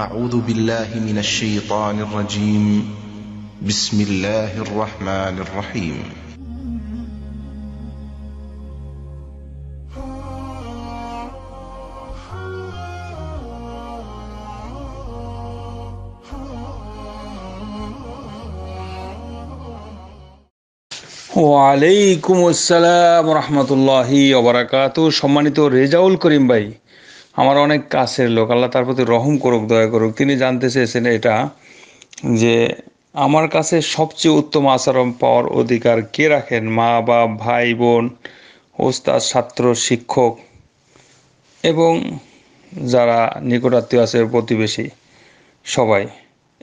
أعوذ بالله من الشيطان الرجيم بسم الله الرحمن الرحيم وعليكم ওয়ালাইকুম আসসালাম রহমতুল্লাহি অবরাকাত সম্মানিত রেজাউল করিম ভাই আমার অনেক কাছের লোক আল্লাহ তার প্রতি রহম করুক দয়া করুক তিনি জানতে চেয়েছেন এটা যে আমার কাছে সবচেয়ে উত্তম আচরণ পাওয়ার অধিকার কে রাখেন মা বা ভাই বোন ওস্তাদ ছাত্র শিক্ষক এবং যারা নিকটাত্মীয় আছে প্রতিবেশী সবাই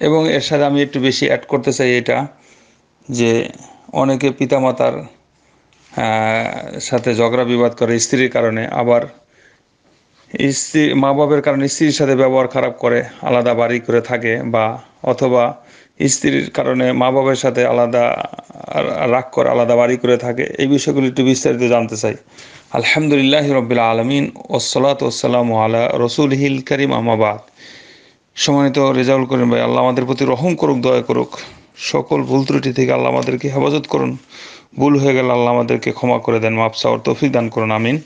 এবং এর সাথে আমি একটু বেশি অ্যাড করতে চাই এটা যে অনেকে পিতামাতার সাথে ঝগড়া বিবাদ করে স্ত্রীর কারণে আবার স্ত্রী মা বাবের কারণে স্ত্রীর সাথে ব্যবহার খারাপ করে আলাদা বাড়ি করে থাকে বা অথবা স্ত্রীর কারণে মা বাবার সাথে আলাদা রাগ করে আলাদা বাড়ি করে থাকে এই বিষয়গুলি একটু বিস্তারিত জানতে চাই আলহামদুলিল্লাহ রবিল আলমিন ওসলাত ওসালাম আলা রসুল হিল করিম আমাবাদ সম্মানিত রেজাউল করিম ভাই আল্লাহ আমাদের প্রতি রহম করুক দয়া করুক সকল ভুল ত্রুটি থেকে আল্লাহ আমাদেরকে হেফাজত করুন ভুল হয়ে গেলে আল্লাহ আমাদেরকে ক্ষমা করে দেন মাপসা ওর তৌফিক দান করুন আমিন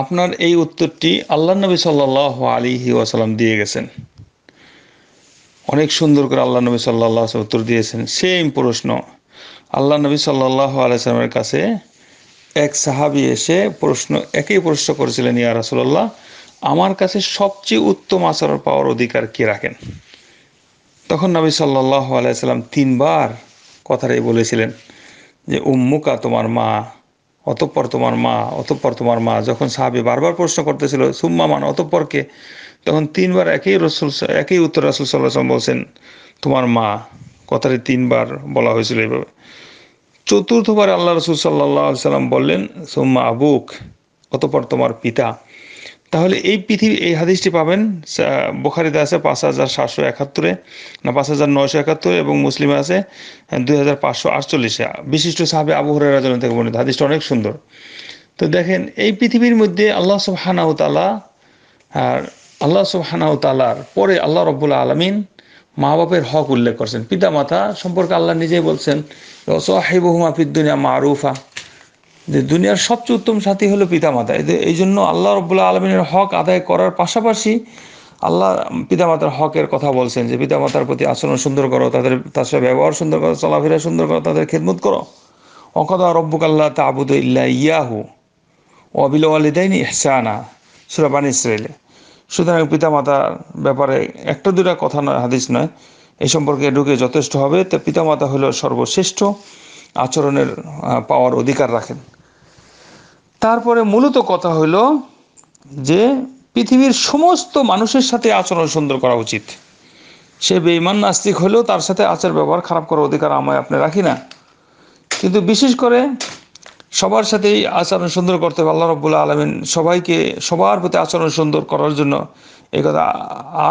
আপনার এই উত্তরটি আল্লাহ নবী সাল্লাহ আলিহি ওয়াসাল্লাম দিয়ে গেছেন অনেক সুন্দর করে আল্লাহ নবী সাল্লাহ উত্তর দিয়েছেন সেম প্রশ্ন আল্লাহ নবী সাল্লাহ আলাইসলামের কাছে এক সাহাবি এসে প্রশ্ন একই প্রশ্ন করেছিলেন ইয়া রাসুল্লাহ আমার কাছে সবচেয়ে উত্তম আচরণ পাওয়ার অধিকার কে রাখেন তখন নবী সাল্লাহ আলাইসাল্লাম তিনবার কথাটাই বলেছিলেন যে উম্মুকা তোমার মা অতঃপর তোমার মা অতঃপর তোমার মা যখন সাহাবি বারবার প্রশ্ন করতেছিল সুম্মা মান অতঃপরকে তখন তিনবার একই রসুল একই উত্তর রসুল সাল্লাহ বলছেন তোমার মা কথাটি তিনবার বলা হয়েছিল এইভাবে চতুর্থবার আল্লাহ রসুল সাল্লাহ সাল্লাম বললেন সুম্মা আবুক অতঃপর তোমার পিতা তাহলে এই পৃথিবী এই হাদিসটি পাবেন বোখারিতে আছে পাঁচ হাজার সাতশো একাত্তরে না পাঁচ হাজার নয়শো একাত্তর এবং মুসলিমে আছে দুই হাজার পাঁচশো আটচল্লিশে বিশিষ্ট সাহাবে আবু রাজন থেকে বর্ণিত হাদিসটা অনেক সুন্দর তো দেখেন এই পৃথিবীর মধ্যে আল্লাহ সব হানাউ তালা আর আল্লাহ সব হানাউ তালার পরে আল্লাহ রবুল্লা আলমিন মা বাপের হক উল্লেখ করছেন পিতা মাতা সম্পর্কে আল্লাহ নিজেই বলছেন সাহেব হুমা ফিদ্দুনিয়া মারুফা যে দুনিয়ার সবচেয়ে উত্তম সাথী হলো পিতামাতা এই জন্য আল্লাহ রব্বুল্লাহ আলমিনের হক আদায় করার পাশাপাশি আল্লাহ পিতামাতার হকের কথা বলছেন যে পিতামাতার প্রতি আচরণ সুন্দর করো তাদের তার সাথে ব্যবহার সুন্দর করো চলাফেরা সুন্দর করো তাদের খেদমত করো অকদা রব্বুক আল্লাহ আবুদ ইল্লা ইয়াহু অবিল আলিদাইন ইহসানা সুরাবান ইসরায়েলে সুতরাং পিতামাতার ব্যাপারে একটা দুটা কথা নয় হাদিস নয় এই সম্পর্কে ঢুকে যথেষ্ট হবে তো পিতামাতা হলো সর্বশ্রেষ্ঠ আচরণের পাওয়ার অধিকার রাখেন তারপরে মূলত কথা হলো যে পৃথিবীর সমস্ত মানুষের সাথে আচরণ সুন্দর করা উচিত সে বেইমান নাস্তিক হলেও তার সাথে আচার ব্যবহার খারাপ করার অধিকার আমায় আপনি রাখি না কিন্তু বিশেষ করে সবার সাথেই আচরণ সুন্দর করতে হবে আল্লাহ রব্বুল্লা আলমিন সবাইকে সবার প্রতি আচরণ সুন্দর করার জন্য এ কথা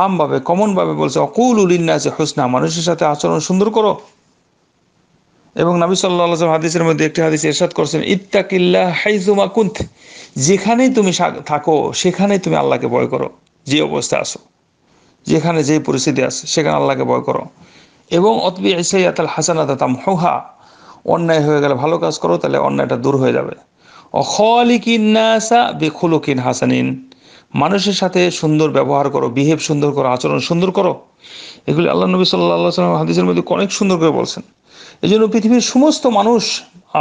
আমভাবে কমনভাবে বলছে অকুল উলিন্না আছে হোসনা মানুষের সাথে আচরণ সুন্দর করো এবং নবী সাল্লাহ হাদিসের মধ্যে একটি হাদিস এরশাদ করছেন ইত্তাকিল্লা হাইজুমা কুন্ত যেখানেই তুমি থাকো সেখানেই তুমি আল্লাহকে ভয় করো যে অবস্থা আসো যেখানে যে পরিস্থিতি আছে সেখানে আল্লাহকে ভয় করো এবং অতবি ইসাইয়াত আল হাসানা দাতাম হোহা অন্যায় হয়ে গেলে ভালো কাজ করো তাহলে অন্যায়টা দূর হয়ে যাবে অখলিকিনাসা বেখুলকিন হাসানিন মানুষের সাথে সুন্দর ব্যবহার করো বিহেভ সুন্দর করো আচরণ সুন্দর করো এগুলি আল্লাহ নবী সাল্লাহ সাল্লাম হাদিসের মধ্যে অনেক সুন্দর করে বলছেন এই জন্য পৃথিবীর সমস্ত মানুষ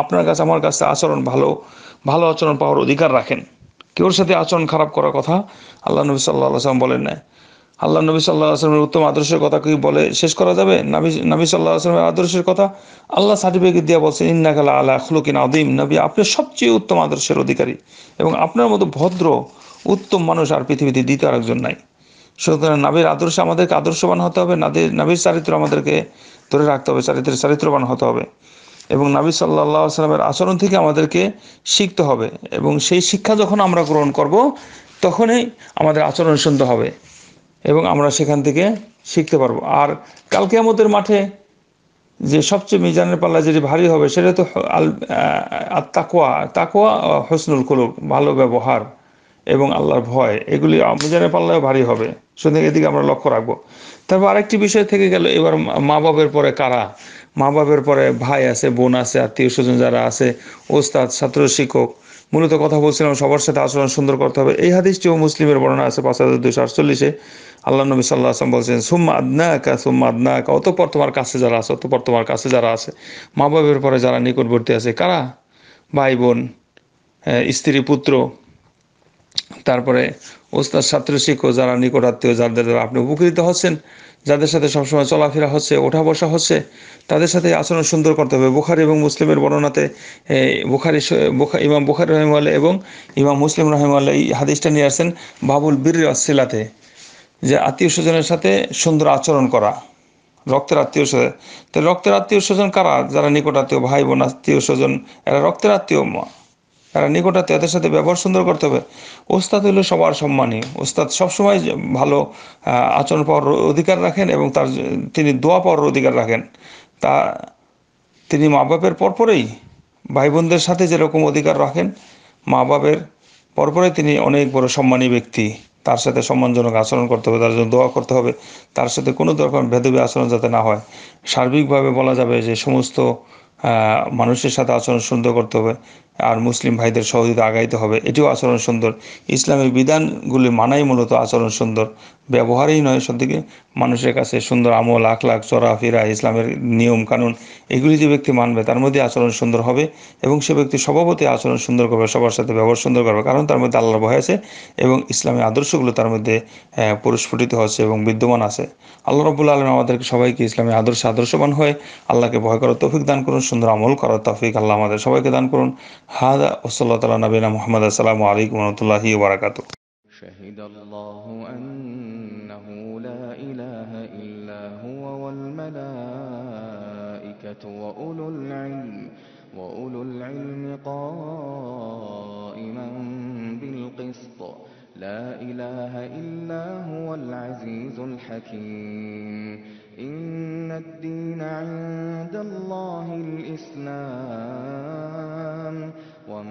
আপনার কাছে আমার কাছে আচরণ ভালো ভালো আচরণ পাওয়ার অধিকার রাখেন কেউর সাথে আচরণ খারাপ করার কথা আল্লাহ নবী সাল্লাহ আসলাম বলেন না আল্লাহ নবী সাল্লাহ আসলামের উত্তম আদর্শের কথা কি বলে শেষ করা যাবে নাবি নবী সাল্লাহ আসলামের আদর্শের কথা আল্লাহ সার্টিফিকেট দিয়ে বলছেন খালা আল্লাহ খুলুকিন আদিম নবী আপনি সবচেয়ে উত্তম আদর্শের অধিকারী এবং আপনার মতো ভদ্র উত্তম মানুষ আর পৃথিবীতে দ্বিতীয় আরেকজন নাই সুতরাং নাবির আদর্শ আমাদেরকে আদর্শবান হতে হবে নাদির নাবির চারিত্র আমাদেরকে ধরে রাখতে হবে চারিত্রের চারিত্রবান হতে হবে এবং নাবি সাল্লাহ সাল্লামের আচরণ থেকে আমাদেরকে শিখতে হবে এবং সেই শিক্ষা যখন আমরা গ্রহণ করব তখনই আমাদের আচরণ শুনতে হবে এবং আমরা সেখান থেকে শিখতে পারবো আর কালকে আমাদের মাঠে যে সবচেয়ে মিজানের পাল্লা যেটি ভারী হবে সেটা তো আল তাকোয়া তাকোয়া হসনুল কুলুক ভালো ব্যবহার এবং আল্লাহর ভয় এগুলি মিজানে পাল্লায় ভারী হবে সুতরাং এদিকে আমরা লক্ষ্য রাখবো তারপর আরেকটি বিষয় থেকে গেল এবার মা বাবের পরে কারা মা বাবের পরে ভাই আছে বোন আছে আত্মীয় স্বজন যারা আছে ওস্তাদ ছাত্র শিক্ষক মূলত কথা বলছিলাম সবার সাথে আচরণ সুন্দর করতে হবে এই হাদিসটিও মুসলিমের বর্ণনা আছে পাঁচ হাজার দুশো আটচল্লিশে আল্লাহ নবী সাল্লাহ আসলাম বলছেন সুম্মা আদনাকা সুম্মা আদনাকা অতপর তোমার কাছে যারা আছে অতপর তোমার কাছে যারা আছে মা বাবের পরে যারা নিকটবর্তী আছে কারা ভাই বোন স্ত্রী পুত্র তারপরে ওস্তাদ ছাত্র শিক্ষক যারা নিকটাত্মীয় যাদের দ্বারা আপনি উপকৃত হচ্ছেন যাদের সাথে সবসময় চলাফেরা হচ্ছে ওঠা বসা হচ্ছে তাদের সাথে আচরণ সুন্দর করতে হবে বুখারি এবং মুসলিমের বর্ণনাতে বুখারি ইমাম বুখারি রহিমাল্লা এবং ইমাম মুসলিম রহিমাল্লা এই হাদিসটা নিয়ে আসছেন বাবুল বীর সিলাতে যে আত্মীয় স্বজনের সাথে সুন্দর আচরণ করা রক্তের আত্মীয় স্বজন তো রক্তের আত্মীয় স্বজন কারা যারা নিকট আত্মীয় ভাই বোন আত্মীয় স্বজন এরা রক্তের আত্মীয় তারা নিকটাতে তাদের সাথে ব্যবহার সুন্দর করতে হবে ওস্তাদ হলো সবার সম্মানী ওস্তাদ সবসময় ভালো আচরণ পাওয়ার অধিকার রাখেন এবং তার তিনি দোয়া পাওয়ার অধিকার রাখেন তা তিনি মা বাপের পরপরেই ভাই বোনদের সাথে যেরকম অধিকার রাখেন মা বাপের পরপরে তিনি অনেক বড় সম্মানী ব্যক্তি তার সাথে সম্মানজনক আচরণ করতে হবে তার জন্য দোয়া করতে হবে তার সাথে কোনো রকম ভেদভেদ আচরণ যাতে না হয় সার্বিকভাবে বলা যাবে যে সমস্ত মানুষের সাথে আচরণ সুন্দর করতে হবে আর মুসলিম ভাইদের সহযোগিতা আগাইতে হবে এটিও আচরণ সুন্দর ইসলামের বিধানগুলি মানাই মূলত আচরণ সুন্দর ব্যবহারেই নয় সবদিকে মানুষের কাছে সুন্দর আমল আখ লাখ চড়াফেরা ইসলামের নিয়ম কানুন এগুলি যে ব্যক্তি মানবে তার মধ্যে আচরণ সুন্দর হবে এবং সে ব্যক্তি স্বভাবতে আচরণ সুন্দর করবে সবার সাথে ব্যবহার সুন্দর করবে কারণ তার মধ্যে আল্লাহর ভয় আছে এবং ইসলামের আদর্শগুলো তার মধ্যে পরিস্ফুটিত হচ্ছে এবং বিদ্যমান আছে আল্লাহ রবুল্লা আলম আমাদেরকে সবাইকে ইসলামের আদর্শ আদর্শবান হয়ে আল্লাহকে ভয় করার তৌফিক দান করুন সুন্দর আমল করার তৌফিক আল্লাহ আমাদের সবাইকে দান করুন هذا وصلى الله على نبينا محمد السلام عليكم ورحمة الله وبركاته شهد الله أنه لا إله إلا هو والملائكة وأولو العلم وأولو العلم قائما بالقسط لا إله إلا هو العزيز الحكيم إن الدين عند الله الإسلام